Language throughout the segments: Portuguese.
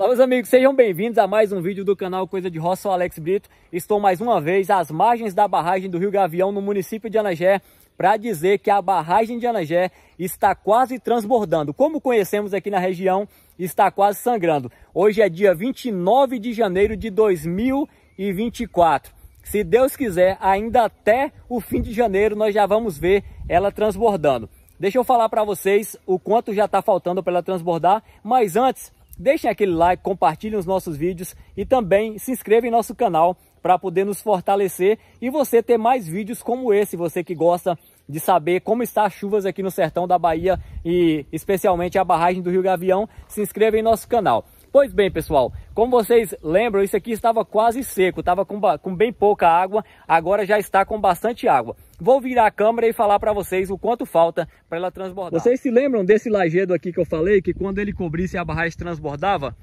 Olá meus amigos, sejam bem-vindos a mais um vídeo do canal Coisa de Roça, sou Alex Brito. Estou mais uma vez às margens da barragem do Rio Gavião, no município de Anagé, para dizer que a barragem de Anagé está quase transbordando. Como conhecemos aqui na região, está quase sangrando. Hoje é dia 29 de janeiro de 2024. Se Deus quiser, ainda até o fim de janeiro nós já vamos ver ela transbordando. Deixa eu falar para vocês o quanto já está faltando para ela transbordar, mas antes deixem aquele like, compartilhem os nossos vídeos e também se inscrevam em nosso canal para poder nos fortalecer e você ter mais vídeos como esse, você que gosta de saber como está as chuvas aqui no sertão da Bahia e especialmente a barragem do Rio Gavião, se inscreva em nosso canal. Pois bem, pessoal, como vocês lembram, isso aqui estava quase seco, estava com, com bem pouca água, agora já está com bastante água. Vou virar a câmera e falar para vocês o quanto falta para ela transbordar. Vocês se lembram desse lajedo aqui que eu falei, que quando ele cobrisse a barragem transbordava?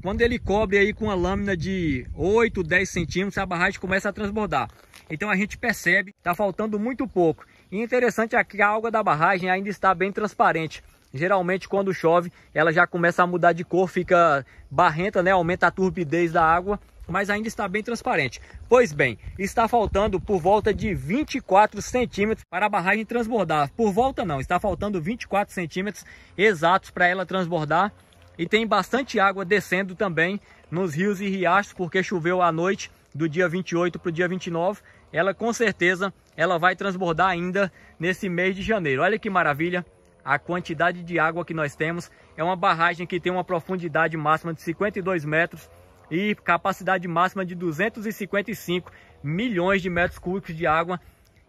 Quando ele cobre aí com uma lâmina de 8, 10 centímetros, a barragem começa a transbordar. Então a gente percebe, está faltando muito pouco. E interessante aqui, é a água da barragem ainda está bem transparente geralmente quando chove ela já começa a mudar de cor, fica barrenta, né? aumenta a turbidez da água, mas ainda está bem transparente. Pois bem, está faltando por volta de 24 centímetros para a barragem transbordar. Por volta não, está faltando 24 centímetros exatos para ela transbordar. E tem bastante água descendo também nos rios e riachos, porque choveu à noite do dia 28 para o dia 29. Ela com certeza ela vai transbordar ainda nesse mês de janeiro. Olha que maravilha! a quantidade de água que nós temos. É uma barragem que tem uma profundidade máxima de 52 metros e capacidade máxima de 255 milhões de metros cúbicos de água.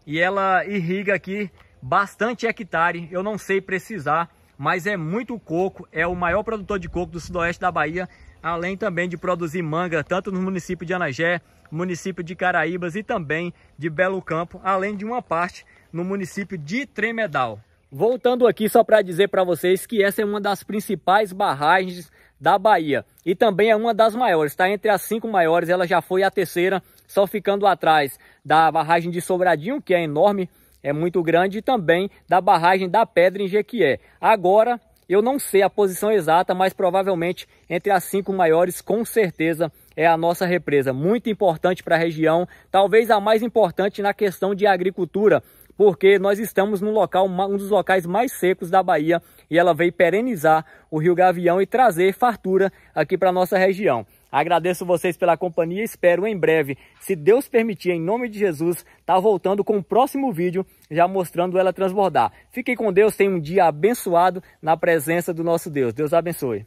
E ela irriga aqui bastante hectare, eu não sei precisar, mas é muito coco, é o maior produtor de coco do sudoeste da Bahia, além também de produzir manga, tanto no município de Anagé, município de Caraíbas e também de Belo Campo, além de uma parte no município de Tremedal. Voltando aqui só para dizer para vocês que essa é uma das principais barragens da Bahia e também é uma das maiores, está entre as cinco maiores, ela já foi a terceira, só ficando atrás da barragem de Sobradinho, que é enorme, é muito grande, e também da barragem da Pedra em Jequié. Agora, eu não sei a posição exata, mas provavelmente entre as cinco maiores, com certeza, é a nossa represa. Muito importante para a região, talvez a mais importante na questão de agricultura, porque nós estamos num local, um dos locais mais secos da Bahia e ela veio perenizar o Rio Gavião e trazer fartura aqui para nossa região. Agradeço vocês pela companhia e espero em breve, se Deus permitir, em nome de Jesus, estar tá voltando com o próximo vídeo, já mostrando ela transbordar. Fiquem com Deus, tenham um dia abençoado na presença do nosso Deus. Deus abençoe.